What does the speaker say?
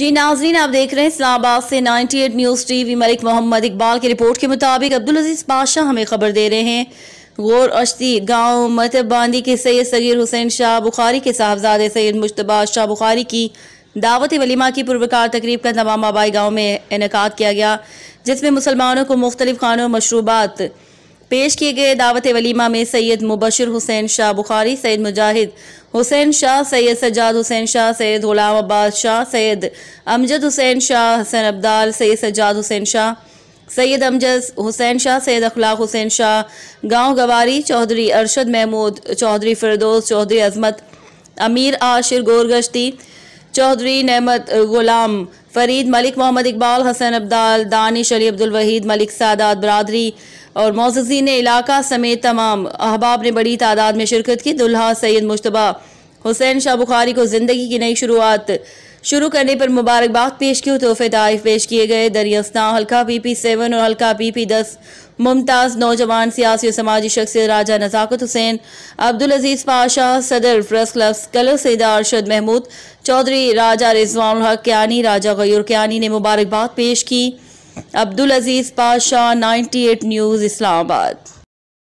जी नाजरीन आप देख रहे हैं इस्लामाबाद से 98 न्यूज़ टीवी मलिक मोहम्मद इकबाल की रिपोर्ट के मुताबिक अब्दुल अजीज़ पाशाह हमें खबर दे रहे हैं गौर अश्ती गांव मतबांदी के सैयद सगीर हुसैन शाह बुखारी के साहबजादे सैयद मुशतबा शाह बुखारी की दावत वलीमा की पूर्वकार तकरीब का तमाम आबाई गाँव में इनका किया गया जिसमें मुसलमानों को मुख्तलिफ खानों मशरूबात पेश किए गए दावत वलीमा में सैयद मुबशर हुसैन शाह बुखारी सैयद मुजाहिद हुसैन शाह सैयद सजाद हुसैन शाह सैयद गुलाम अब्बास शाह सैयद अमजद हुसैन शाह हसन अब्दाल सैयद सजाद हुसैन शाह सैयद अमजद हुसैन शाह सैयद अखलाक हुसैन शाह गांव गवारी चौधरी अरशद महमूद चौधरी फिरदोस चौधरी अजमत अमीर आशिर गोरगश्ती चौधरी नहमत गुलाम फरीद मलिक मोहम्मद इकबाल हसन अब्दाल दानिश अली अब्दुल वहीद मलिक सादात बरदरी और मोजीन इलाका समेत तमाम अहबाब ने बड़ी तादाद में शिरकत की दुल्हा सैयद मुशतबा हुसैन शाह बुखारी को ज़िंदगी की नई शुरुआत शुरू करने पर मुबारकबाद पेश की तोहफे तारीफ पेश किए गए दरियस्ता हल्का पी पी सेवन और हल्का पी पी दस मुमताज़ नौजवान सियासी और समाजी शख्सियत राजा नज़ाकत हुसैन अब्दुल अजीज़ पाशाह सदर प्रेस क्लब कलर सैदा अरशद महमूद चौधरी राजा रिजवान हक क्यानी राजा गयूर क्यानी ने मुबारकबाद पेश की Abdul Aziz Pashah ninety eight news Islamabad